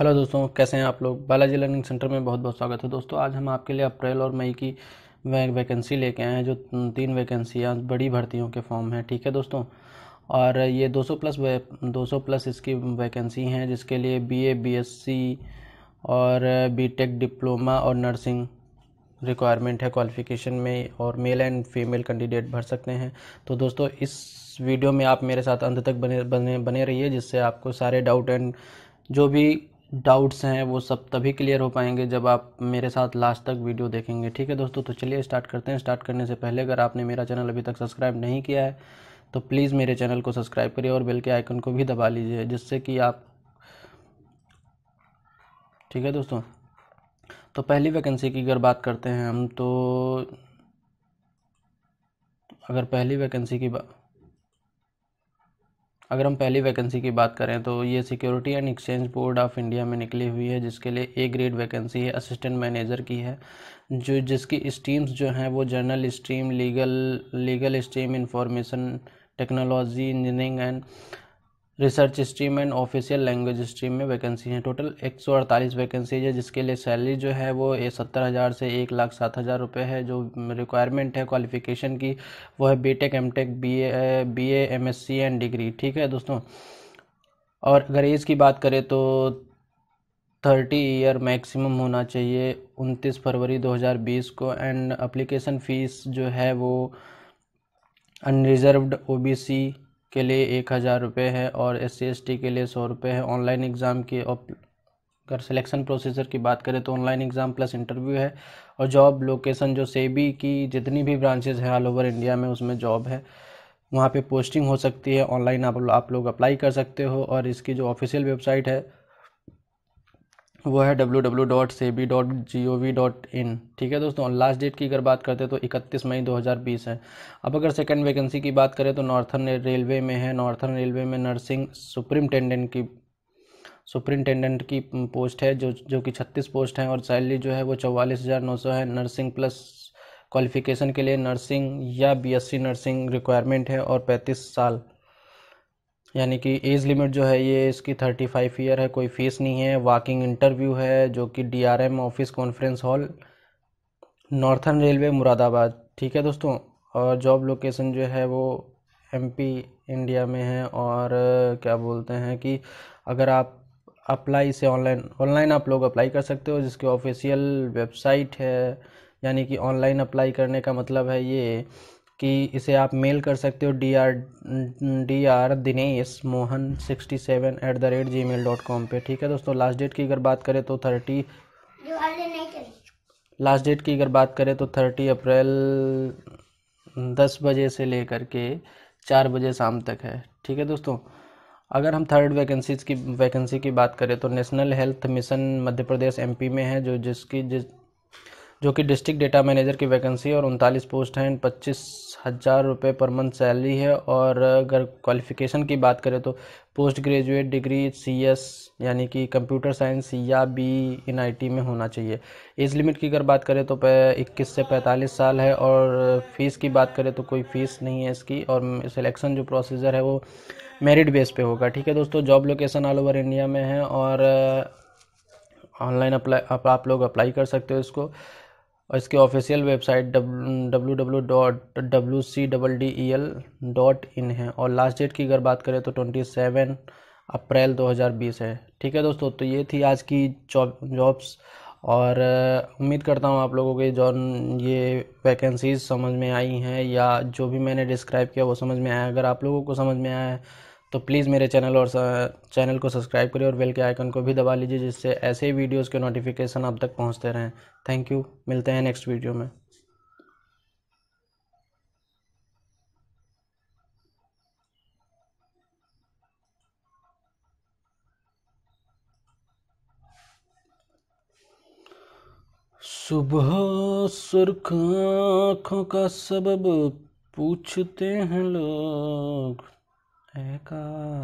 Hello दोस्तों कैसे हैं आप लोग बालाजी लर्निंग सेंटर में बहुत बहुत स्वागत है दोस्तों आज हम आपके लिए अप्रैल और मई की वे, वैकेंसी लेके आए हैं जो तीन वैकेंसियाँ बड़ी भर्तियों के फॉर्म हैं ठीक है दोस्तों और ये 200 प्लस वे, 200 प्लस इसकी वैकेंसी हैं जिसके लिए बी ए और बी डिप्लोमा और नर्सिंग रिक्वायरमेंट है क्वालिफिकेशन में और मेल एंड फीमेल कैंडिडेट भर सकते हैं तो दोस्तों इस वीडियो में आप मेरे साथ अंत तक बने बने बने रहिए जिससे आपको सारे डाउट एंड जो भी डाउट्स हैं वो सब तभी क्लियर हो पाएंगे जब आप मेरे साथ लास्ट तक वीडियो देखेंगे ठीक है दोस्तों तो चलिए स्टार्ट करते हैं स्टार्ट करने से पहले अगर आपने मेरा चैनल अभी तक सब्सक्राइब नहीं किया है तो प्लीज़ मेरे चैनल को सब्सक्राइब करिए और बेल के आइकन को भी दबा लीजिए जिससे कि आप ठीक है दोस्तों तो पहली वैकेंसी की अगर बात करते हैं हम तो अगर पहली वैकेंसी की बात अगर हम पहली वैकेंसी की बात करें तो ये security and exchange board of India में निकली हुई है जिसके लिए ए ग्रेड वैकेंसी है असिस्टेंट मैनेजर की है जो जिसकी स्ट्रीम्स जो हैं वो general stream legal legal stream information technology engineering and research stream and official language stream में वैकेंसी हैं टोटल एक सौ अड़तालीस वैकेंसीज है जिसके लिए सैलरी जो है वो सत्तर हज़ार से एक लाख सात हज़ार रुपये है जो रिक्वायरमेंट है क्वालिफिकेशन की वो है B Tech M Tech B A B M S C and degree ठीक है दोस्तों और अगर एज की बात करें तो थर्टी ईयर मैक्सिमम होना चाहिए उनतीस फरवरी 2020 को एंड अप्लीकेशन फ़ीस जो है वो अनरिजर्व्ड ओबीसी के लिए एक हज़ार रुपये है और एस सी के लिए सौ रुपये है ऑनलाइन एग्ज़ाम की अगर सिलेक्शन प्रोसीजर की बात करें तो ऑनलाइन एग्ज़ाम प्लस इंटरव्यू है और जॉब लोकेशन जो सेबी की जितनी भी ब्रांचेज हैं ऑल ओवर इंडिया में उसमें जॉब है वहाँ पे पोस्टिंग हो सकती है ऑनलाइन आप आप लोग अप्लाई कर सकते हो और इसकी जो ऑफिशियल वेबसाइट है वो है W W dot SEBI dot G O V dot in ठीक है दोस्तों लास्ट डेट की अगर बात करते हैं तो इकतीस मई दो हज़ार बीस है अब अगर सेकंड वैकेंसी की बात करें तो नॉर्थन रेलवे में है नॉर्थन रेलवे में नर्सिंग सुप्रिंटेंडेंट की सुप्रिंटेंडेंट की पोस्ट है जो जो कि छत्तीस पोस्ट हैं और सैलरी जो है वो चौवालीस हज़ार नौ सौ है नर्सिंग प्लस क्वालिफिकेशन के लिए नर्सिंग या बीएससी नर्सिंग रिक्वायरमेंट है और पैंतीस साल यानी कि एज लिमिट जो है ये इसकी थर्टी फाइव ईयर है कोई फ़ीस नहीं है वॉकिंग इंटरव्यू है जो कि DRM office conference hall northern railway Moradabad ठीक है दोस्तों और जॉब लोकेशन जो है वो एमपी इंडिया में है और क्या बोलते हैं कि अगर आप अप्लाई से ऑनलाइन ऑनलाइन आप लोग अप्लाई कर सकते हो जिसकी ऑफिशियल वेबसाइट है यानी कि ऑनलाइन अप्लाई करने का मतलब है ये कि इसे आप मेल कर सकते हो D R D R Dinesh Mohan sixty seven eight the rate gmail dot com पर ठीक है दोस्तों लास्ट डेट की अगर बात करें तो थर्टी लास्ट डेट की अगर बात करें तो थर्टी अप्रैल दस बजे से लेकर के चार बजे शाम तक है ठीक है दोस्तों अगर हम थर्ड वैकेंसीज की वैकेंसी की बात करें तो national health mission Madhya Pradesh MP में है जो जिसकी जिस जो कि डिस्ट्रिक्ट डेटा मैनेजर की वैकेंसी और उनतालीस पोस्ट हैं पच्चीस हज़ार रुपये पर मंथ सैलरी है और अगर क्वालिफ़िकेशन की बात करें तो post graduate degree C S यानी कि कंप्यूटर साइंस या बी इन आई टी में होना चाहिए एज लिमिट की अगर बात करें तो इक्कीस से पैंतालीस साल है और फ़ीस की बात करें तो कोई फ़ीस नहीं है इसकी और सिलेक्शन जो प्रोसीजर है वो मेरिट बेस पे होगा ठीक है दोस्तों job location all over India में है और ऑनलाइन अप्लाई आप, आप लोग अप्लाई कर सकते हो इसको और इसके official website W W dot W C double D E L dot in है और लास्ट डेट की अगर बात करें तो ट्वेंटी सेवन अप्रैल दो हज़ार बीस है ठीक है दोस्तों तो ये थी आज की जॉब जॉब्स और उम्मीद करता हूँ आप लोगों के जो ये वैकेंसीज समझ में आई हैं या जो भी मैंने डिस्क्राइब किया वो समझ में आया अगर आप लोगों को समझ में आया है तो प्लीज़ मेरे चैनल और चैनल को सब्सक्राइब करिए और बेल के आइकन को भी दबा लीजिए जिससे ऐसे ही वीडियोस के नोटिफिकेशन आप तक पहुंचते रहें थैंक यू मिलते हैं नेक्स्ट वीडियो में सुबह सुर्ख आँखों का सबब पूछते हैं लोग É, cara.